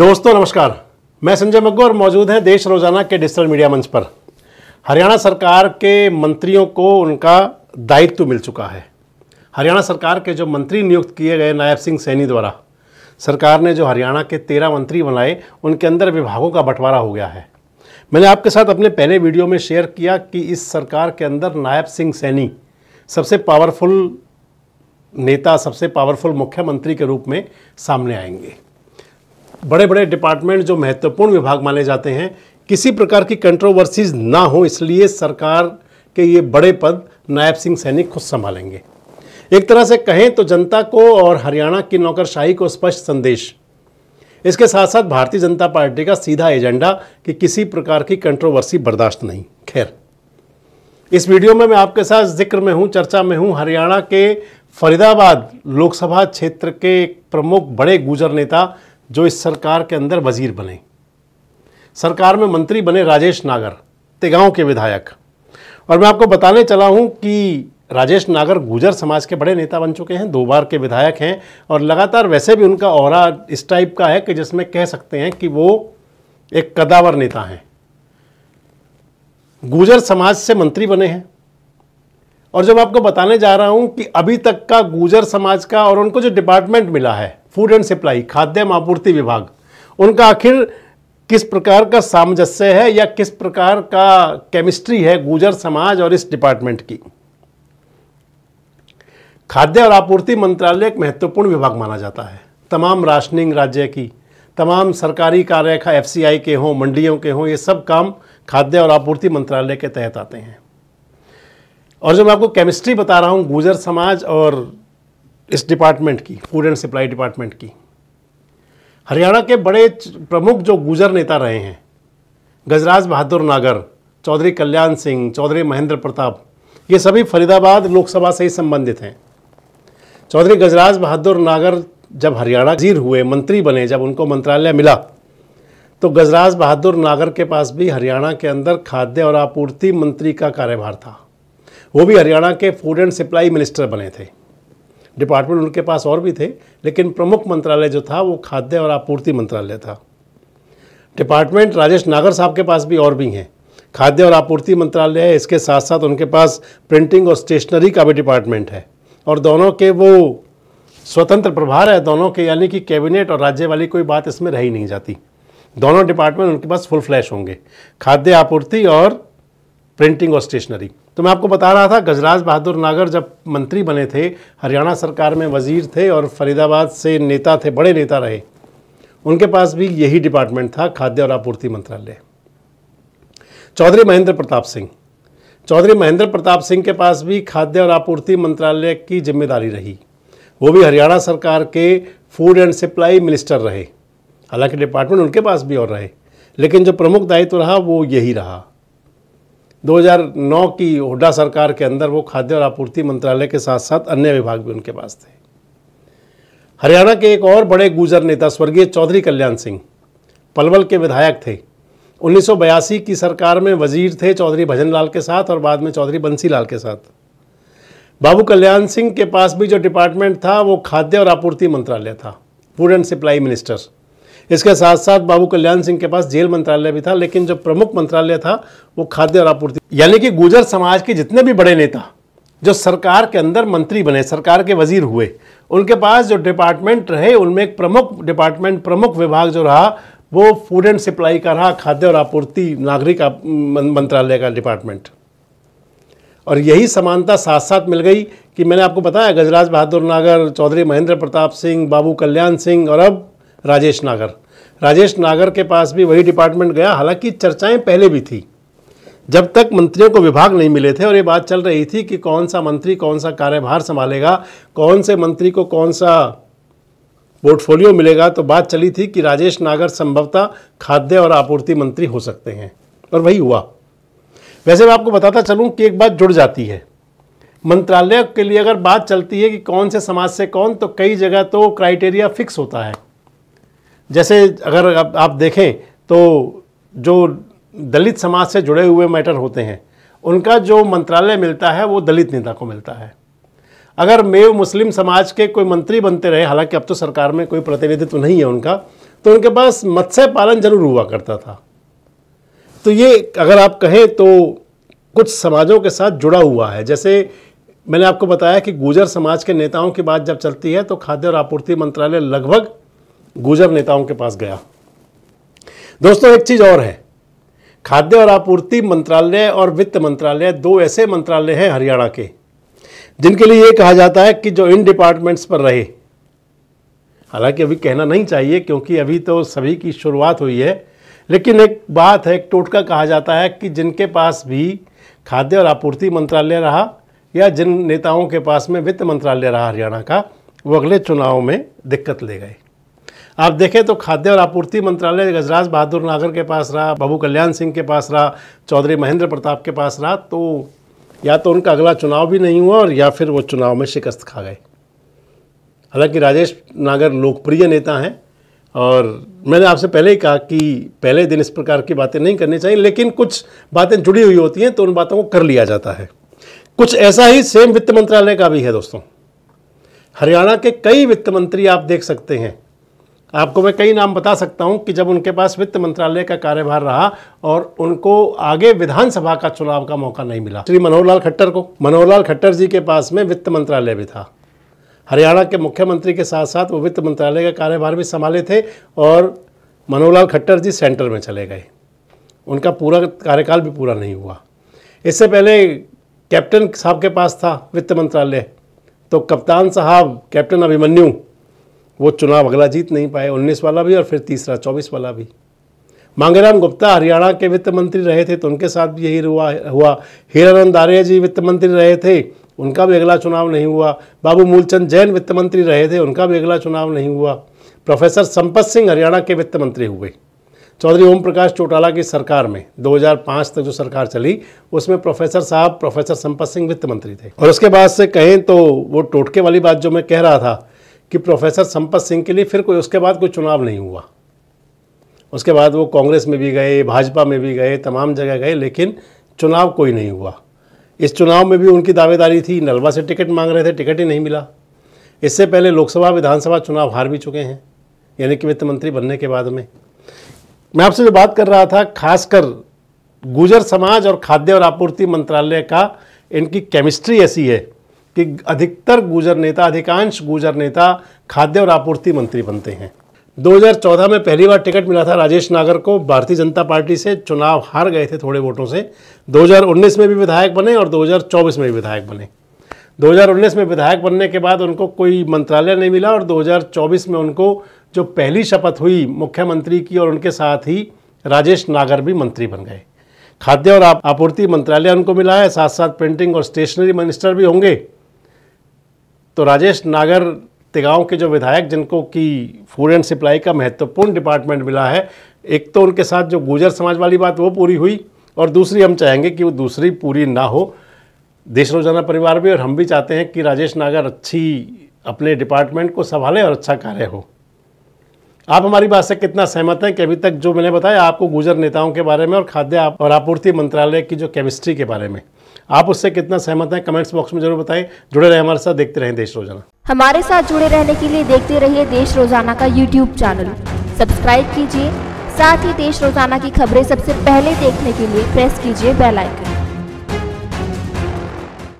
दोस्तों नमस्कार मैं संजय मग्गू और मौजूद हैं देश रोजाना के डिजिटल मीडिया मंच पर हरियाणा सरकार के मंत्रियों को उनका दायित्व मिल चुका है हरियाणा सरकार के जो मंत्री नियुक्त किए गए नायब सिंह सैनी द्वारा सरकार ने जो हरियाणा के तेरह मंत्री बनाए उनके अंदर विभागों का बंटवारा हो गया है मैंने आपके साथ अपने पहले वीडियो में शेयर किया कि इस सरकार के अंदर नायब सिंह सैनी सबसे पावरफुल नेता सबसे पावरफुल मुख्यमंत्री के रूप में सामने आएंगे बड़े बड़े डिपार्टमेंट जो महत्वपूर्ण विभाग माने जाते हैं किसी प्रकार की कंट्रोवर्सीज ना हो इसलिए सरकार के ये बड़े पद नायब सिंह सैनी खुद संभालेंगे एक तरह से कहें तो जनता को और हरियाणा की नौकरशाही को स्पष्ट संदेश इसके साथ साथ भारतीय जनता पार्टी का सीधा एजेंडा कि किसी प्रकार की कंट्रोवर्सी बर्दाश्त नहीं खैर इस वीडियो में मैं आपके साथ जिक्र में हूं चर्चा में हूं हरियाणा के फरीदाबाद लोकसभा क्षेत्र के प्रमुख बड़े गुजर नेता जो इस सरकार के अंदर वजीर बने सरकार में मंत्री बने राजेश नागर तिगांव के विधायक और मैं आपको बताने चला हूं कि राजेश नागर गुजर समाज के बड़े नेता बन चुके हैं दो बार के विधायक हैं और लगातार वैसे भी उनका और इस टाइप का है कि जिसमें कह सकते हैं कि वो एक कदावर नेता हैं गुजर समाज से मंत्री बने हैं और जब आपको बताने जा रहा हूं कि अभी तक का गुजर समाज का और उनको जो डिपार्टमेंट मिला है फूड एंड सप्लाई एवं आपूर्ति विभाग उनका आखिर किस प्रकार का सामंजस्य है या किस प्रकार का केमिस्ट्री है गुजर समाज और इस डिपार्टमेंट की खाद्य और आपूर्ति मंत्रालय एक महत्वपूर्ण विभाग माना जाता है तमाम राशनिंग राज्य की तमाम सरकारी कार्य का एफ के हों मंडियों के हों ये सब काम खाद्य और आपूर्ति मंत्रालय के तहत आते हैं और जो मैं आपको केमिस्ट्री बता रहा हूँ गुजर समाज और इस डिपार्टमेंट की फूड एंड सप्लाई डिपार्टमेंट की हरियाणा के बड़े प्रमुख जो गुजर नेता रहे हैं गजराज बहादुर नागर चौधरी कल्याण सिंह चौधरी महेंद्र प्रताप ये सभी फरीदाबाद लोकसभा से ही संबंधित हैं चौधरी गजराज बहादुर नागर जब हरियाणा जीर हुए मंत्री बने जब उनको मंत्रालय मिला तो गजराज बहादुर नागर के पास भी हरियाणा के अंदर खाद्य और आपूर्ति मंत्री का कार्यभार था वो भी हरियाणा के फूड एंड सप्लाई मिनिस्टर बने थे डिपार्टमेंट उनके पास और भी थे लेकिन प्रमुख मंत्रालय जो था वो खाद्य और आपूर्ति मंत्रालय था डिपार्टमेंट राजेश नागर साहब के पास भी और भी हैं खाद्य और आपूर्ति मंत्रालय है इसके साथ साथ उनके पास प्रिंटिंग और स्टेशनरी का भी डिपार्टमेंट है और दोनों के वो स्वतंत्र प्रभार है दोनों के यानी कि कैबिनेट और राज्य वाली कोई बात इसमें रही नहीं जाती दोनों डिपार्टमेंट उनके पास फुल फ्लैश होंगे खाद्य आपूर्ति और प्रिंटिंग और स्टेशनरी तो मैं आपको बता रहा था गजराज बहादुर नागर जब मंत्री बने थे हरियाणा सरकार में वजीर थे और फरीदाबाद से नेता थे बड़े नेता रहे उनके पास भी यही डिपार्टमेंट था खाद्य और आपूर्ति मंत्रालय चौधरी महेंद्र प्रताप सिंह चौधरी महेंद्र प्रताप सिंह के पास भी खाद्य और आपूर्ति मंत्रालय की जिम्मेदारी रही वो भी हरियाणा सरकार के फूड एंड सप्लाई मिनिस्टर रहे हालांकि डिपार्टमेंट उनके पास भी और रहे लेकिन जो प्रमुख दायित्व रहा वो यही रहा 2009 की हुडा सरकार के अंदर वो खाद्य और आपूर्ति मंत्रालय के साथ साथ अन्य विभाग भी उनके पास थे हरियाणा के एक और बड़े गुजर नेता स्वर्गीय चौधरी कल्याण सिंह पलवल के विधायक थे उन्नीस की सरकार में वजीर थे चौधरी भजनलाल के साथ और बाद में चौधरी बंसीलाल के साथ बाबू कल्याण सिंह के पास भी जो डिपार्टमेंट था वो खाद्य और आपूर्ति मंत्रालय था फूड एंड सप्लाई मिनिस्टर इसके साथ साथ बाबू कल्याण सिंह के पास जेल मंत्रालय भी था लेकिन जो प्रमुख मंत्रालय था वो खाद्य और आपूर्ति यानी कि गुजर समाज के जितने भी बड़े नेता जो सरकार के अंदर मंत्री बने सरकार के वजीर हुए उनके पास जो डिपार्टमेंट रहे उनमें एक प्रमुख डिपार्टमेंट प्रमुख विभाग जो रहा वो फूड एंड सप्लाई का रहा खाद्य और आपूर्ति नागरिक मंत्रालय का डिपार्टमेंट और यही समानता साथ साथ मिल गई कि मैंने आपको बताया गजराज बहादुर नागर चौधरी महेंद्र प्रताप सिंह बाबू कल्याण सिंह और अब राजेश नागर राजेश नागर के पास भी वही डिपार्टमेंट गया हालांकि चर्चाएं पहले भी थी जब तक मंत्रियों को विभाग नहीं मिले थे और ये बात चल रही थी कि कौन सा मंत्री कौन सा कार्यभार संभालेगा कौन से मंत्री को कौन सा पोर्टफोलियो मिलेगा तो बात चली थी कि राजेश नागर संभवतः खाद्य और आपूर्ति मंत्री हो सकते हैं और वही हुआ वैसे मैं आपको बताता चलूँ कि एक बात जुड़ जाती है मंत्रालय के लिए अगर बात चलती है कि कौन से समाज से कौन तो कई जगह तो क्राइटेरिया फिक्स होता है जैसे अगर आप देखें तो जो दलित समाज से जुड़े हुए मैटर होते हैं उनका जो मंत्रालय मिलता है वो दलित नेता को मिलता है अगर मेव मुस्लिम समाज के कोई मंत्री बनते रहे हालांकि अब तो सरकार में कोई प्रतिनिधित्व नहीं है उनका तो उनके पास मत्स्य पालन जरूर हुआ करता था तो ये अगर आप कहें तो कुछ समाजों के साथ जुड़ा हुआ है जैसे मैंने आपको बताया कि गुजर समाज के नेताओं की बात जब चलती है तो खाद्य और आपूर्ति मंत्रालय लगभग गुजर नेताओं के पास गया दोस्तों एक चीज़ और है खाद्य और आपूर्ति मंत्रालय और वित्त मंत्रालय दो ऐसे मंत्रालय हैं हरियाणा के जिनके लिए ये कहा जाता है कि जो इन डिपार्टमेंट्स पर रहे हालांकि अभी कहना नहीं चाहिए क्योंकि अभी तो सभी की शुरुआत हुई है लेकिन एक बात है एक टोटका कहा जाता है कि जिनके पास भी खाद्य और आपूर्ति मंत्रालय रहा या जिन नेताओं के पास में वित्त मंत्रालय रहा हरियाणा का वो अगले चुनाव में दिक्कत ले गए आप देखें तो खाद्य और आपूर्ति मंत्रालय गजराज बहादुर नागर के पास रहा बाबू कल्याण सिंह के पास रहा चौधरी महेंद्र प्रताप के पास रहा तो या तो उनका अगला चुनाव भी नहीं हुआ और या फिर वो चुनाव में शिकस्त खा गए हालांकि राजेश नागर लोकप्रिय नेता हैं और मैंने आपसे पहले ही कहा कि पहले दिन इस प्रकार की बातें नहीं करनी चाहिए लेकिन कुछ बातें जुड़ी हुई होती हैं तो उन बातों को कर लिया जाता है कुछ ऐसा ही सेम वित्त मंत्रालय का भी है दोस्तों हरियाणा के कई वित्त मंत्री आप देख सकते हैं आपको मैं कई नाम बता सकता हूं कि जब उनके पास वित्त मंत्रालय का कार्यभार रहा और उनको आगे विधानसभा का चुनाव का मौका नहीं मिला श्री मनोहर लाल खट्टर को मनोहर लाल खट्टर जी के पास में वित्त मंत्रालय भी था हरियाणा के मुख्यमंत्री के साथ साथ वो वित्त मंत्रालय का कार्यभार भी संभाले थे और मनोहर लाल खट्टर जी सेंटर में चले गए उनका पूरा कार्यकाल भी पूरा नहीं हुआ इससे पहले कैप्टन साहब के पास था वित्त मंत्रालय तो कप्तान साहब कैप्टन अभिमन्यू वो चुनाव अगला जीत नहीं पाए उन्नीस वाला भी और फिर तीसरा चौबीस वाला भी मांगेराम गुप्ता हरियाणा के वित्त मंत्री रहे थे तो उनके साथ भी यही हुआ हुआ हीरानंद आर्य जी वित्त मंत्री रहे थे उनका भी अगला चुनाव नहीं हुआ बाबू मूलचंद जैन वित्त मंत्री रहे थे उनका भी अगला चुनाव नहीं हुआ प्रोफेसर संपत सिंह हरियाणा के वित्त मंत्री हुए चौधरी ओम प्रकाश चौटाला की सरकार में 2005 तक जो सरकार चली उसमें प्रोफेसर साहब प्रोफेसर संपत सिंह वित्त मंत्री थे और उसके बाद से कहें तो वो टोटके वाली बात जो मैं कह रहा था कि प्रोफेसर संपत सिंह के लिए फिर कोई उसके बाद कोई चुनाव नहीं हुआ उसके बाद वो कांग्रेस में भी गए भाजपा में भी गए तमाम जगह गए लेकिन चुनाव कोई नहीं हुआ इस चुनाव में भी उनकी दावेदारी थी नलवा से टिकट मांग रहे थे टिकट ही नहीं मिला इससे पहले लोकसभा विधानसभा चुनाव हार भी चुके हैं यानी कि वित्त मंत्री बनने के बाद में मैं आपसे जो बात कर रहा था खासकर गुजर समाज और खाद्य और आपूर्ति मंत्रालय का इनकी केमिस्ट्री ऐसी है कि अधिकतर गुजर नेता अधिकांश गुजर नेता खाद्य और आपूर्ति मंत्री बनते हैं 2014 में पहली बार टिकट मिला था राजेश नागर को भारतीय जनता पार्टी से चुनाव हार गए थे थोड़े वोटों से 2019 में भी विधायक बने और 2024 में भी विधायक बने 2019 में विधायक बनने के बाद उनको कोई मंत्रालय नहीं मिला और 2024 में उनको जो पहली शपथ हुई मुख्यमंत्री की और उनके साथ ही राजेश नागर भी मंत्री बन गए खाद्य और आपूर्ति मंत्रालय उनको मिला है साथ साथ प्रिंटिंग और स्टेशनरी मिनिस्टर भी होंगे तो राजेश नागर तिगांव के जो विधायक जिनको कि फूड एंड सप्लाई का महत्वपूर्ण डिपार्टमेंट मिला है एक तो उनके साथ जो गुजर समाज वाली बात वो पूरी हुई और दूसरी हम चाहेंगे कि वो दूसरी पूरी ना हो देश रोजाना परिवार भी और हम भी चाहते हैं कि राजेश नागर अच्छी अपने डिपार्टमेंट को संभाले और अच्छा कार्य हो आप हमारी बात से कितना सहमत हैं कि अभी तक जो मैंने बताया आपको गुजर नेताओं के बारे में और खाद्य और आपूर्ति मंत्रालय की जो केमिस्ट्री के बारे में आप उससे कितना सहमत हैं कमेंट्स बॉक्स में जरूर बताएं जुड़े रहे हमारे साथ देखते रहें देश रोजाना हमारे साथ जुड़े रहने के लिए देखते रहिए देश रोजाना का यूट्यूब चैनल सब्सक्राइब कीजिए साथ ही देश रोजाना की खबरें सबसे पहले देखने के लिए प्रेस कीजिए बेलाइकन